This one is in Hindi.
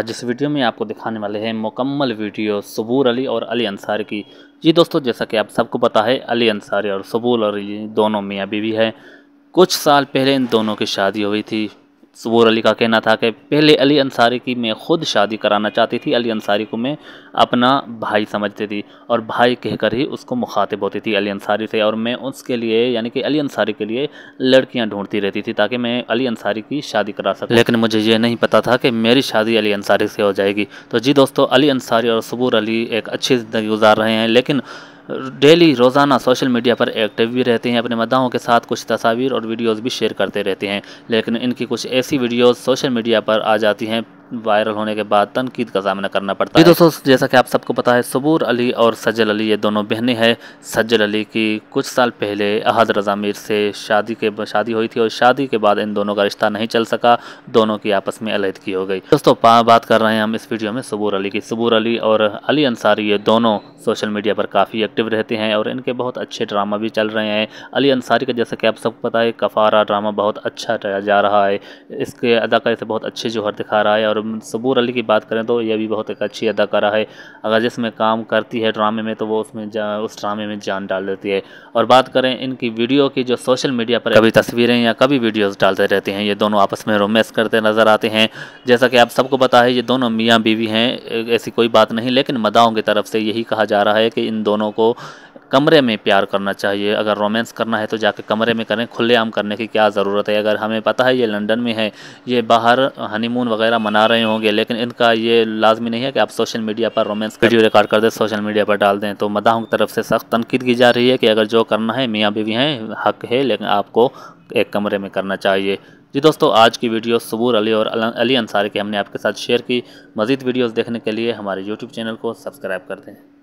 आज इस वीडियो में आपको दिखाने वाले हैं मुकम्मल वीडियो सबूर अली और अली अंसारी की जी दोस्तों जैसा कि आप सबको पता है अली अंसारी और सबूर अली दोनों मियाँ बीवी हैं कुछ साल पहले इन दोनों की शादी हुई थी सबूर अली का कहना था कि पहले अली अंसारी की मैं खुद शादी कराना चाहती थी अली अंसारी को मैं अपना भाई समझती थी और भाई कहकर ही उसको मुखातिब होती थी अली अंसारी से और मैं उसके लिए यानी कि अली अंसारी के लिए लड़कियां ढूंढती रहती थी ताकि मैं अली अंसारी की शादी करा सकूँ लेकिन मुझे ये नहीं पता था कि मेरी शादी अली अंसारी से हो जाएगी तो जी दोस्तों अली अंसारी और सबूर अली एक अच्छी ज़िंदगी गुजार रहे हैं लेकिन डेली रोज़ाना सोशल मीडिया पर एक्टिव भी रहते हैं अपने मदाओं के साथ कुछ तस्वीर और वीडियोस भी शेयर करते रहते हैं लेकिन इनकी कुछ ऐसी वीडियोस सोशल मीडिया पर आ जाती हैं वायरल होने के बाद तनकीद का सामना करना पड़ता है दोस्तों जैसा कि आप सबको पता है सबूर अली और सज्जल अली ये दोनों बहनें हैं सज्जल अली की कुछ साल पहले अहद रजा मीर से शादी के शादी हुई थी और शादी के बाद इन दोनों का रिश्ता नहीं चल सका दोनों की आपस में अलहदगी हो गई दोस्तों बात कर रहे हैं हम इस वीडियो में सबूर अली की सबूर अली और अली अंसारी ये दोनों सोशल मीडिया पर काफ़ी एक्टिव रहते हैं और इनके बहुत अच्छे ड्रामा भी चल रहे हैं अली अंसारी का जैसा कि आप सबको पता है कफारा ड्रामा बहुत अच्छा जा रहा है इसके अदाकारी से बहुत अच्छे जोहर दिखा रहा है और सबूर अली की बात करें तो यह भी बहुत एक अच्छी अदाकारा है अगर जिसमें काम करती है ड्रामे में तो वो उसमें उस ड्रामे में जान डाल देती है और बात करें इनकी वीडियो की जो सोशल मीडिया पर कभी तस्वीरें या कभी वीडियोज़ डालते रहते हैं ये दोनों आपस में रोमेंस करते नज़र आते हैं जैसा कि आप सबको पता है ये दोनों मियाँ बीवी हैं ऐसी कोई बात नहीं लेकिन मदाओं की तरफ से यही कहा जा रहा है कि इन दोनों को कमरे में प्यार करना चाहिए अगर रोमांस करना है तो जाके कमरे में करें खुलेआम करने की क्या ज़रूरत है अगर हमें पता है ये लंदन में है ये बाहर हनीमून वगैरह मना रहे होंगे लेकिन इनका ये लाजमी नहीं है कि आप सोशल मीडिया पर रोमांस वीडियो रिकॉर्ड कर दें सोशल मीडिया पर डाल दें तो मदाहों की तरफ से सख्त तनकीद की जा रही है कि अगर जो करना है मियाँ बीवी हैं हक है लेकिन आपको एक कमरे में करना चाहिए जी दोस्तों आज की वीडियो सबूर अली और अली अंसारी के हमने आपके साथ शेयर की मज़ीद वीडियोस देखने के लिए हमारे यूट्यूब चैनल को सब्सक्राइब कर दें